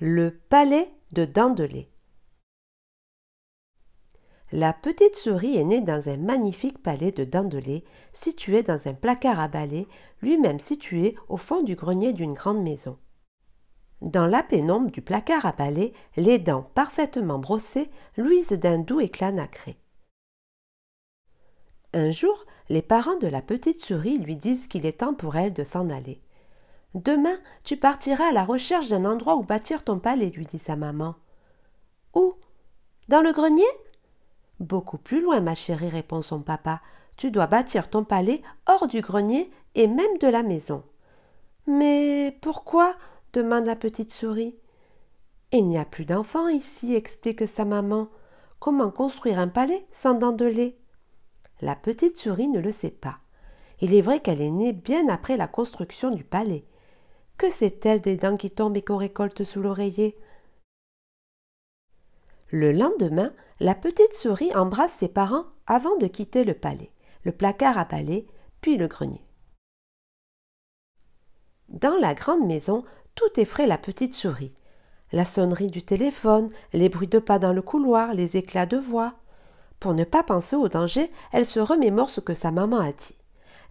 Le palais de Dandelay. La petite souris est née dans un magnifique palais de Dandelay, situé dans un placard à balai, lui-même situé au fond du grenier d'une grande maison. Dans la pénombre du placard à balai, les dents parfaitement brossées luisent d'un doux éclat nacré. Un jour, les parents de la petite souris lui disent qu'il est temps pour elle de s'en aller. Demain, tu partiras à la recherche d'un endroit où bâtir ton palais, lui dit sa maman. Où Dans le grenier Beaucoup plus loin, ma chérie, répond son papa. Tu dois bâtir ton palais hors du grenier et même de la maison. Mais pourquoi demande la petite souris. Il n'y a plus d'enfants ici, explique sa maman. Comment construire un palais sans dents de lait La petite souris ne le sait pas. Il est vrai qu'elle est née bien après la construction du palais. Que c'est-elle des dents qui tombent et qu'on récolte sous l'oreiller Le lendemain, la petite souris embrasse ses parents avant de quitter le palais, le placard à palais, puis le grenier. Dans la grande maison, tout effraie la petite souris. La sonnerie du téléphone, les bruits de pas dans le couloir, les éclats de voix. Pour ne pas penser au danger, elle se remémore ce que sa maman a dit.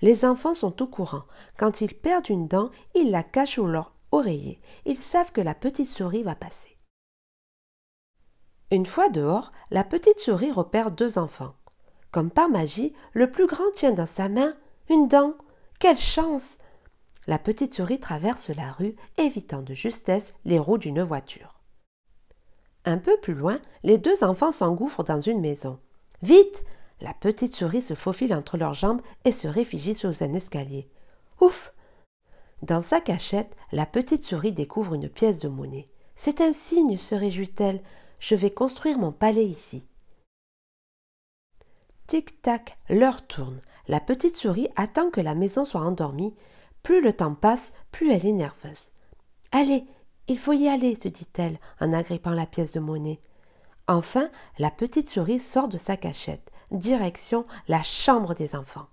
Les enfants sont au courant. Quand ils perdent une dent, ils la cachent au leur oreiller. Ils savent que la petite souris va passer. Une fois dehors, la petite souris repère deux enfants. Comme par magie, le plus grand tient dans sa main une dent. Quelle chance La petite souris traverse la rue, évitant de justesse les roues d'une voiture. Un peu plus loin, les deux enfants s'engouffrent dans une maison. Vite la petite souris se faufile entre leurs jambes et se réfugie sous un escalier. Ouf Dans sa cachette, la petite souris découvre une pièce de monnaie. C'est un signe, se réjouit-elle. Je vais construire mon palais ici. Tic-tac, l'heure tourne. La petite souris attend que la maison soit endormie. Plus le temps passe, plus elle est nerveuse. Allez, il faut y aller, se dit-elle en agrippant la pièce de monnaie. Enfin, la petite souris sort de sa cachette direction la chambre des enfants.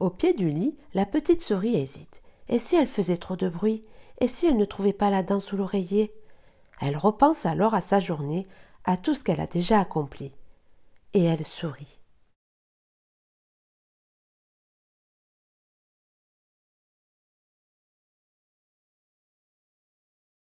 Au pied du lit, la petite souris hésite. Et si elle faisait trop de bruit Et si elle ne trouvait pas la dent sous l'oreiller Elle repense alors à sa journée, à tout ce qu'elle a déjà accompli. Et elle sourit.